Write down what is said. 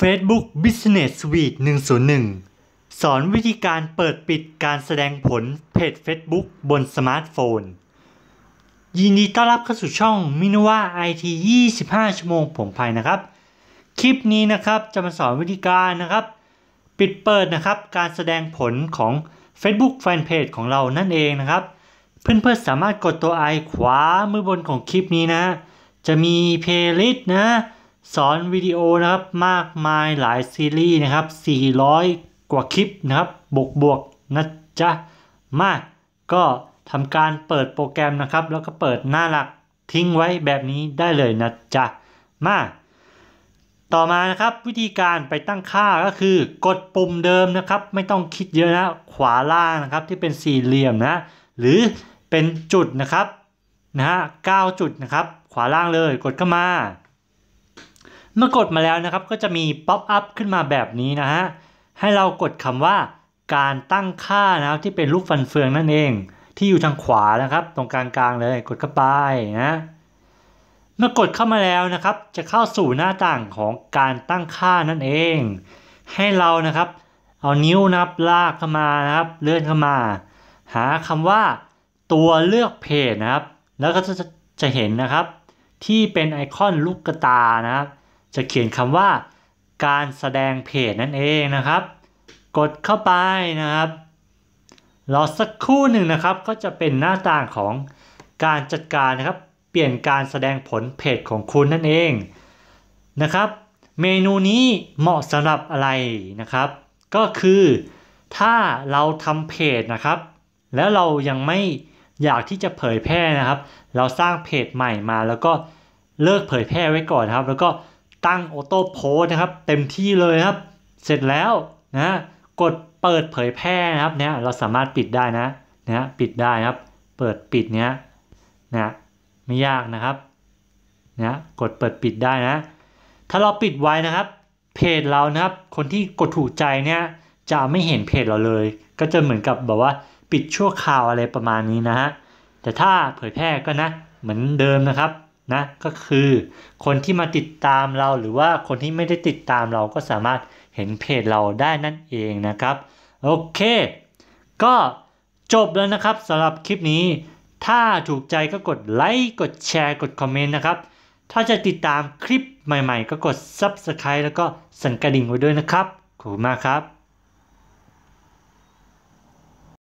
Facebook Business Suite 101 สอนวิธีการเปิดปิดการแสดงผลเพจ Facebook บนสมาร์ทโฟน ยินดีต้อนรับเข้าสู่ช่องมินว่าไอที25 ชั่วโมงผมภัยนะครับ คลิปนี้นะครับจะมาสอนวิธีการนะครับ ปิดเปิดนะครับการแสดงผลของ Facebook Fanpage ของเรานั่นเองนะครับ เพื่อนๆสามารถกดตัวไอขวามือบนของคลิปนี้นะ จะมีเพลย์ลิสต์นะสอนวิดีโอนะครับมากมายหลายซีรีส์นะครับ400 กว่าคลิปนะครับบวกบวกนะจ๊ะมาก็ทำการเปิดโปรแกรมนะครับ แล้วก็เปิดหน้าหลักทิ้งไว้แบบนี้ได้เลยนะจ๊ะมาต่อมานะครับวิธีการไปตั้งค่าก็คือกดปุ่มเดิมนะครับ ไม่ต้องคิดเยอะนะ ขวาล่างนะครับ ที่เป็นสี่ เหลี่ยมนะ หรือเป็นจุดนะครับนะฮะาจุดนะครับ ขวาล่างเลยกดเข้ามาเมื่อกดมาแล้วนะครับก็จะมีป๊อปอัพขึ้นมาแบบนี้นะฮะให้เรากดคำว่าการตั้งค่านะครับที่เป็นรูปฟันเฟืองนั่นเอง ที่อยู่ทางขวานะครับ ตรงกลางกลางเลย กดเข้าไปนะเมื่อกดเข้ามาแล้วนะครับ จะเข้าสู่หน้าต่างของการตั้งค่านั่นเอง ให้เรานะครับเอานิ้วนับ ลากเข้ามานะครับ เลื่อนเข้ามา หาคำว่าตัวเลือกเพจนะครับ แล้วก็จะจะเห็นนะครับ ที่เป็นไอคอนลูกกระตานะครับจะเขียนคำว่าการแสดงเพจนั่นเองนะครับ กดเข้าไปนะครับรอสักครู่หนึ่งนะครับก็จะเป็นหน้าต่างของการจัดการนะครับ เปลี่ยนการแสดงผลเพจของคุณนั่นเองนะครับ เมนูนี้เหมาะสำหรับอะไรนะครับ ก็คือถ้าเราทำเพจนะครับ แล้วเรายังไม่อยากที่จะเผยแพร่นะครับ เราสร้างเพจใหม่มา แล้วก็เลิกเผยแพร่ไว้ก่อนครับ แล้วก็ตั้งออโต้โพสนะครับเต็มที่เลยครับ เสร็จแล้วนะกดเปิดเผยแพร่นะครับเนี่ยเราสามารถปิดได้นะนะปิดได้ครับ เปิดปิดเนี้ยนะไม่ยากนะครับนะกดเปิดปิดได้นะ ถ้าเราปิดไว้นะครับ เพจเรานะครับ คนที่กดถูกใจเนี่ยจะไม่เห็นเพจเราเลย ก็จะเหมือนกับแบบว่าปิดชั่วคราวอะไรประมาณนี้นะฮะแต่ถ้าเผยแพร่ก็นะ เหมือนเดิมนะครับนะก็คือคนที่มาติดตามเราหรือว่าคนที่ไม่ได้ติดตามเราก็สามารถเห็นเพจเราได้นั่นเองนะครับโอเค ก็จบแล้วนะครับสำหรับคลิปนี้ ถ้าถูกใจก็กดไลค์กดแชร์กดคอมเมนต์นะครับ ถ้าจะติดตามคลิปใหม่ๆ ก็กด Subscribe แล้วก็สั่นกระดิ่งไว้ด้วยนะครับ ขอบคุณมากครับ